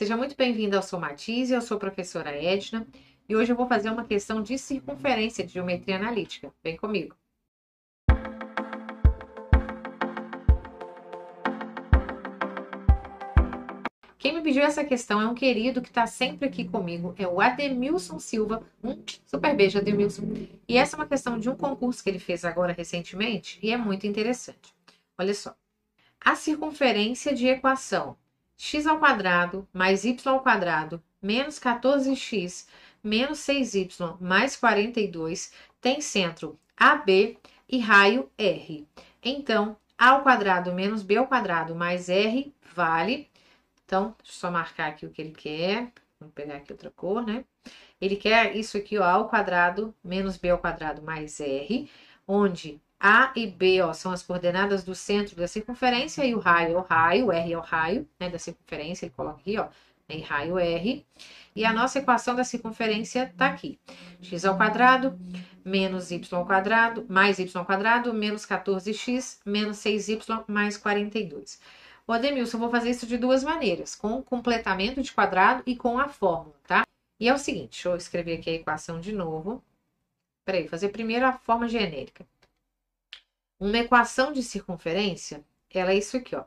Seja muito bem-vindo ao Sou Matiz e eu sou professora Edna e hoje eu vou fazer uma questão de circunferência de geometria analítica. Vem comigo! Quem me pediu essa questão é um querido que está sempre aqui comigo, é o Ademilson Silva. Um super beijo, Ademilson. E essa é uma questão de um concurso que ele fez agora recentemente e é muito interessante. Olha só. A circunferência de equação x ao quadrado mais y ao quadrado menos 14x menos 6y mais 42 tem centro AB e raio R. Então, A ao quadrado menos B ao quadrado mais R vale. Então, deixa eu só marcar aqui o que ele quer. Vamos pegar aqui outra cor, né? Ele quer isso aqui, ó, A ao quadrado menos B ao quadrado mais R onde A e B ó, são as coordenadas do centro da circunferência e o raio é o raio, R é o raio né, da circunferência, ele coloca aqui, ó, né, raio R. E a nossa equação da circunferência está aqui. x ao quadrado menos y ao quadrado mais y ao quadrado menos 14x menos 6y mais 42. Ô, Ademilson, eu vou fazer isso de duas maneiras, com o completamento de quadrado e com a fórmula, tá? E é o seguinte, deixa eu escrever aqui a equação de novo. Peraí, fazer primeiro a forma genérica. Uma equação de circunferência, ela é isso aqui, ó.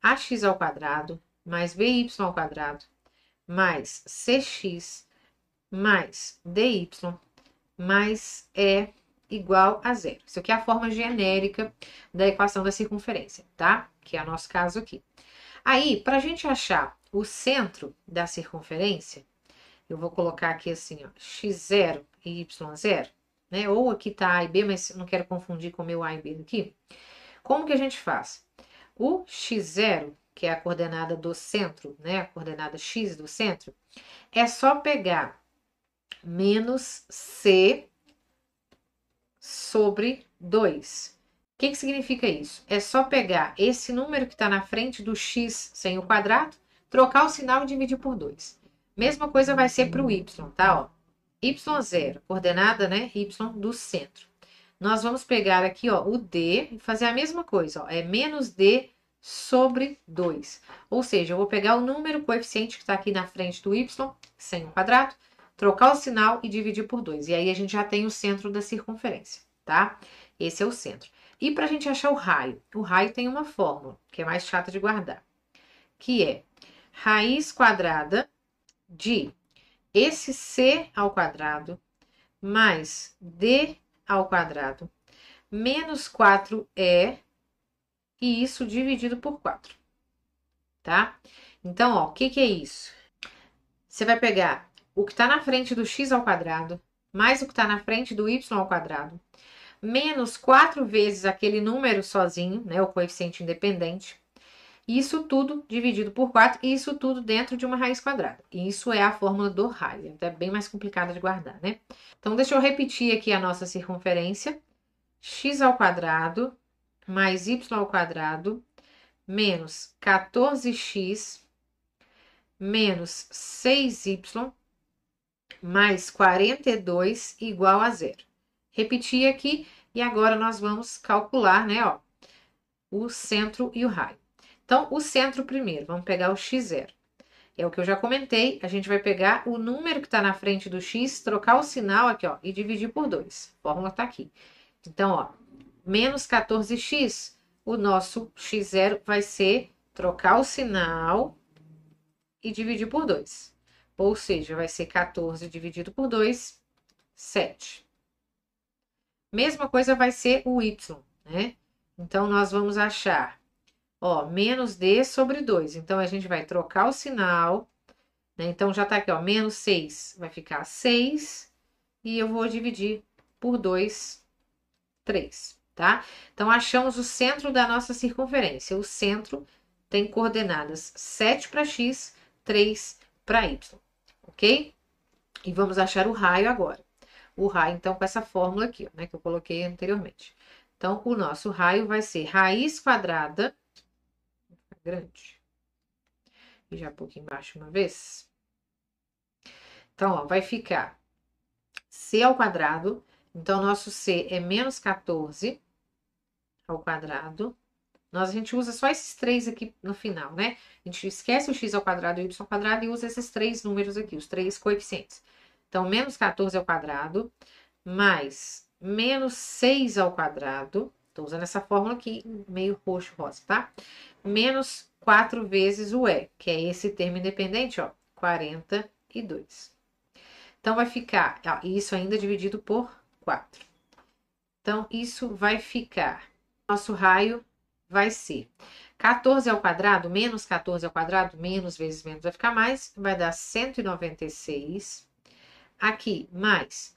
ax ao quadrado mais by ao quadrado mais cx mais dy mais e igual a zero. Isso aqui é a forma genérica da equação da circunferência, tá? Que é o nosso caso aqui. Aí, para a gente achar o centro da circunferência, eu vou colocar aqui assim, ó, x0 e y0 né? Ou aqui tá A e B, mas não quero confundir com o meu A e B aqui. Como que a gente faz? O x0, que é a coordenada do centro, né? A coordenada x do centro, é só pegar menos c sobre 2. O que, que significa isso? É só pegar esse número que está na frente do x sem o quadrado, trocar o sinal e dividir por 2. Mesma coisa vai ser para o y, tá? Ó, Y0, coordenada, né, Y do centro. Nós vamos pegar aqui, ó, o D e fazer a mesma coisa, ó, é menos D sobre 2. Ou seja, eu vou pegar o número coeficiente que está aqui na frente do Y, sem o quadrado, trocar o sinal e dividir por 2. E aí a gente já tem o centro da circunferência, tá? Esse é o centro. E para a gente achar o raio? O raio tem uma fórmula, que é mais chata de guardar, que é raiz quadrada de esse c ao quadrado mais d ao quadrado menos 4e e isso dividido por 4, tá? Então, ó, o que, que é isso? Você vai pegar o que está na frente do x ao quadrado mais o que está na frente do y ao quadrado menos 4 vezes aquele número sozinho, né, o coeficiente independente, isso tudo dividido por 4 e isso tudo dentro de uma raiz quadrada. E isso é a fórmula do raio, então é bem mais complicada de guardar, né? Então, deixa eu repetir aqui a nossa circunferência. x ao quadrado mais y ao quadrado menos 14x menos 6y mais 42 igual a zero. Repetir aqui e agora nós vamos calcular, né, ó, o centro e o raio. Então, o centro primeiro, vamos pegar o x0. É o que eu já comentei, a gente vai pegar o número que está na frente do x, trocar o sinal aqui, ó, e dividir por 2. A fórmula está aqui. Então, ó, menos 14x, o nosso x0 vai ser trocar o sinal e dividir por 2. Ou seja, vai ser 14 dividido por 2, 7. Mesma coisa vai ser o y, né? Então, nós vamos achar Ó, menos D sobre 2. Então, a gente vai trocar o sinal. Né? Então, já tá aqui, ó, menos 6. Vai ficar 6. E eu vou dividir por 2, 3, tá? Então, achamos o centro da nossa circunferência. O centro tem coordenadas 7 para x, 3 para y, ok? E vamos achar o raio agora. O raio, então, com essa fórmula aqui, ó, né, que eu coloquei anteriormente. Então, o nosso raio vai ser raiz quadrada grande. E já pouco embaixo uma vez. Então, ó, vai ficar C ao quadrado. Então, nosso C é menos 14 ao quadrado. Nós, a gente usa só esses três aqui no final, né? A gente esquece o x ao quadrado e o y ao quadrado e usa esses três números aqui, os três coeficientes. Então, menos 14 ao quadrado mais menos 6 ao quadrado Estou usando essa fórmula aqui, meio roxo-rosa, tá? Menos 4 vezes o E, que é esse termo independente, ó, 42. Então, vai ficar, ó, isso ainda é dividido por 4. Então, isso vai ficar, nosso raio vai ser 14 ao quadrado, menos 14 ao quadrado, menos vezes menos vai ficar mais, vai dar 196. Aqui, mais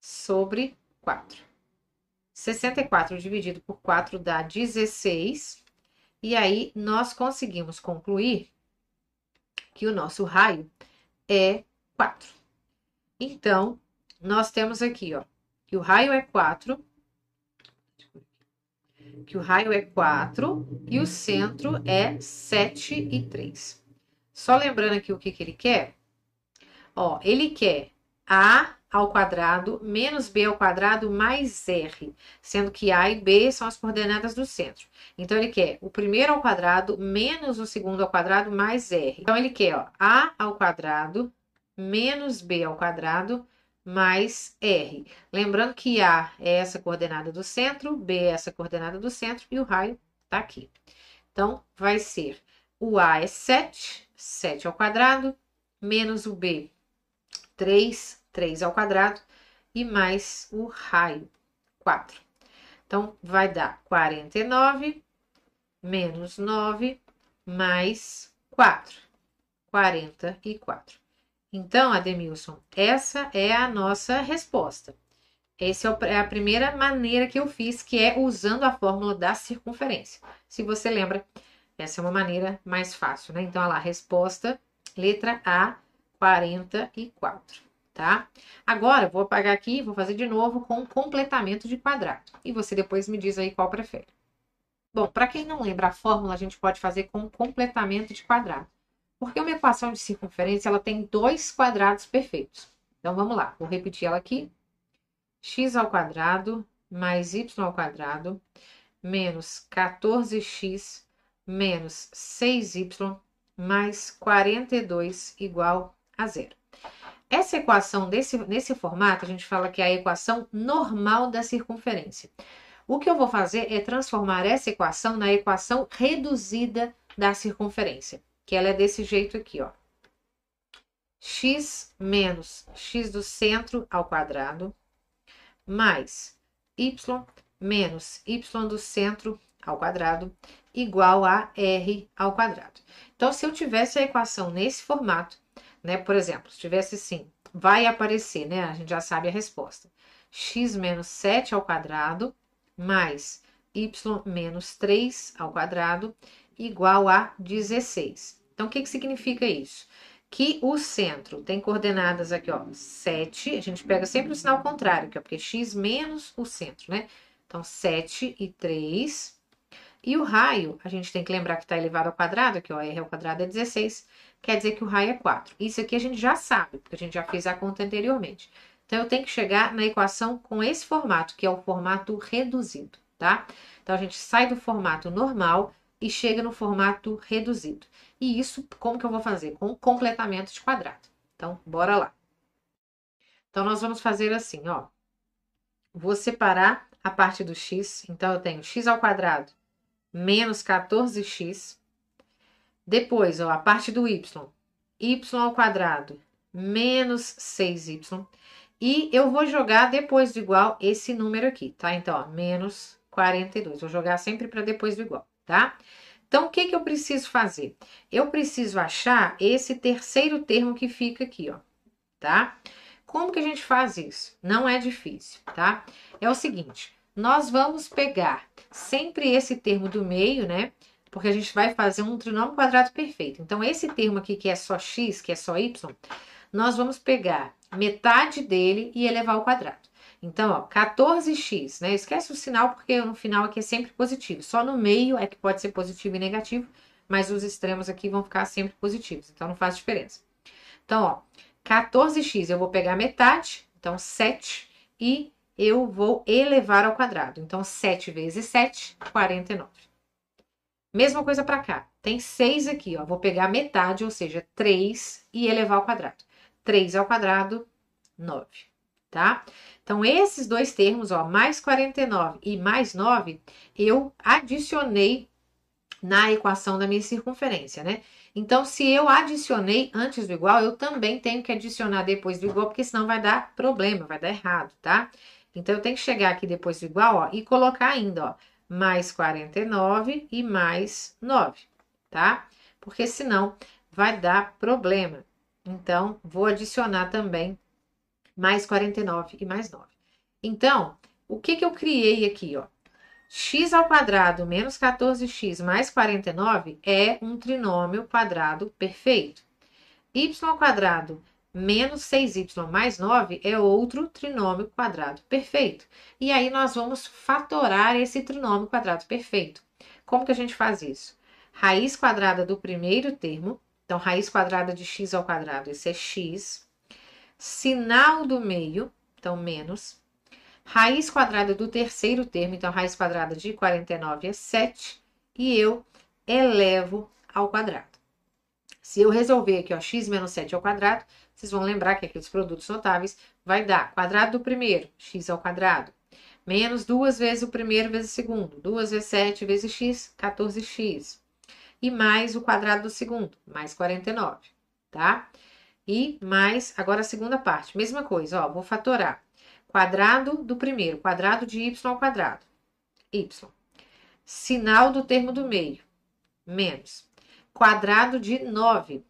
sobre 4. 64 dividido por 4 dá 16. E aí, nós conseguimos concluir que o nosso raio é 4. Então, nós temos aqui, ó, que o raio é 4, que o raio é 4 e o centro é 7 e 3. Só lembrando aqui o que, que ele quer, ó, ele quer a ao quadrado menos b ao quadrado mais r, sendo que a e b são as coordenadas do centro. Então ele quer o primeiro ao quadrado menos o segundo ao quadrado mais r. Então ele quer ó, a ao quadrado menos b ao quadrado mais r. Lembrando que a é essa coordenada do centro, b é essa coordenada do centro e o raio está aqui. Então vai ser o a é 7, 7 ao quadrado menos o b 3 3 ao quadrado, e mais o raio, 4. Então, vai dar 49 menos 9 mais 4, 44. Então, Ademilson, essa é a nossa resposta. Essa é, é a primeira maneira que eu fiz, que é usando a fórmula da circunferência. Se você lembra, essa é uma maneira mais fácil, né? Então, olha lá, resposta, letra A, 44 tá? Agora, vou apagar aqui e vou fazer de novo com completamento de quadrado. E você depois me diz aí qual prefere. Bom, para quem não lembra a fórmula, a gente pode fazer com completamento de quadrado. Porque uma equação de circunferência, ela tem dois quadrados perfeitos. Então, vamos lá. Vou repetir ela aqui. x ao quadrado mais y ao quadrado menos 14x menos 6y mais 42 igual a zero. Essa equação desse, nesse formato, a gente fala que é a equação normal da circunferência. O que eu vou fazer é transformar essa equação na equação reduzida da circunferência, que ela é desse jeito aqui, ó. x menos x do centro ao quadrado mais y menos y do centro ao quadrado igual a r ao quadrado. Então, se eu tivesse a equação nesse formato, né? Por exemplo, se tivesse sim, vai aparecer, né? A gente já sabe a resposta. x menos 7 ao quadrado mais y menos 3 ao quadrado igual a 16. Então, o que, que significa isso? Que o centro tem coordenadas aqui, ó, 7. A gente pega sempre o sinal contrário, que é porque x menos o centro, né? Então, 7 e 3 e o raio, a gente tem que lembrar que está elevado ao quadrado, que o R ao quadrado é 16, quer dizer que o raio é 4. Isso aqui a gente já sabe, porque a gente já fez a conta anteriormente. Então, eu tenho que chegar na equação com esse formato, que é o formato reduzido, tá? Então, a gente sai do formato normal e chega no formato reduzido. E isso, como que eu vou fazer? Com completamento de quadrado. Então, bora lá. Então, nós vamos fazer assim, ó. Vou separar a parte do x. Então, eu tenho x ao quadrado menos 14x. Depois, ó, a parte do y, y ao quadrado, menos 6y. E eu vou jogar depois do igual esse número aqui, tá? Então, ó, menos 42. Vou jogar sempre para depois do igual, tá? Então, o que, que eu preciso fazer? Eu preciso achar esse terceiro termo que fica aqui, ó, tá? Como que a gente faz isso? Não é difícil, tá? É o seguinte, nós vamos pegar sempre esse termo do meio, né? Porque a gente vai fazer um trinômio quadrado perfeito. Então, esse termo aqui, que é só x, que é só y, nós vamos pegar metade dele e elevar ao quadrado. Então, ó, 14x, né? Esquece o sinal, porque no final aqui é sempre positivo. Só no meio é que pode ser positivo e negativo, mas os extremos aqui vão ficar sempre positivos. Então, não faz diferença. Então, ó, 14x eu vou pegar metade, então 7, e eu vou elevar ao quadrado. Então, 7 vezes 7, 49. Mesma coisa para cá. Tem 6 aqui, ó. Vou pegar metade, ou seja, 3 e elevar ao quadrado. 3 ao quadrado, 9, tá? Então, esses dois termos, ó, mais 49 e mais 9, eu adicionei na equação da minha circunferência, né? Então, se eu adicionei antes do igual, eu também tenho que adicionar depois do igual, porque senão vai dar problema, vai dar errado, tá? Então, eu tenho que chegar aqui depois do igual, ó, e colocar ainda, ó, mais 49 e mais 9, tá? Porque senão vai dar problema. Então, vou adicionar também mais 49 e mais 9. Então, o que que eu criei aqui, ó? x ao quadrado menos 14x mais 49 é um trinômio quadrado perfeito. y ao quadrado menos 6y mais 9 é outro trinômio quadrado perfeito. E aí nós vamos fatorar esse trinômio quadrado perfeito. Como que a gente faz isso? Raiz quadrada do primeiro termo, então raiz quadrada de x ao quadrado, esse é x. Sinal do meio, então menos. Raiz quadrada do terceiro termo, então raiz quadrada de 49 é 7. E eu elevo ao quadrado. Se eu resolver aqui, ó, x menos 7 ao quadrado, vocês vão lembrar que aqueles produtos notáveis vai dar quadrado do primeiro, x ao quadrado, menos duas vezes o primeiro vezes o segundo, duas vezes 7 vezes x, 14x, e mais o quadrado do segundo, mais 49, tá? E mais, agora a segunda parte, mesma coisa, ó, vou fatorar quadrado do primeiro, quadrado de y ao quadrado, y. Sinal do termo do meio, menos quadrado de 9,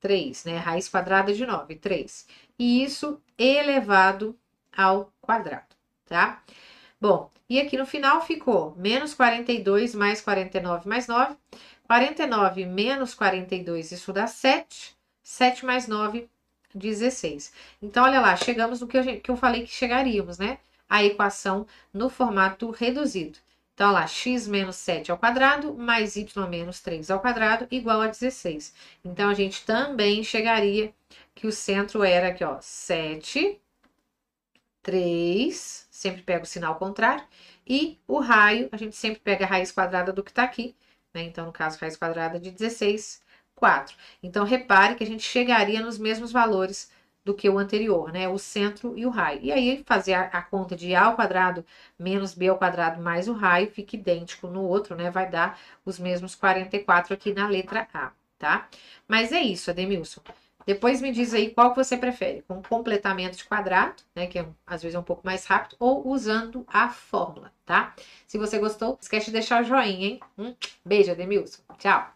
3, né? Raiz quadrada de 9, 3. E isso elevado ao quadrado, tá? Bom, e aqui no final ficou menos 42 mais 49 mais 9. 49 menos 42, isso dá 7. 7 mais 9, 16. Então, olha lá, chegamos no que eu, que eu falei que chegaríamos, né? A equação no formato reduzido. Então, olha lá, x menos 7 ao quadrado mais y menos 3 ao quadrado igual a 16. Então, a gente também chegaria que o centro era aqui, ó, 7, 3, sempre pega o sinal contrário, e o raio, a gente sempre pega a raiz quadrada do que está aqui, né? Então, no caso, raiz quadrada de 16, 4. Então, repare que a gente chegaria nos mesmos valores do que o anterior, né? O centro e o raio. E aí, fazer a, a, conta de A ao quadrado menos B ao quadrado mais o raio fica idêntico no outro, né? Vai dar os mesmos 44 aqui na letra A, tá? Mas é isso, Ademilson. Depois me diz aí qual que você prefere, com completamento de quadrado, né, que é, às vezes é um pouco mais rápido, ou usando a fórmula, tá? Se você gostou, esquece de deixar o joinha, hein? Um beijo, Ademilson. Tchau!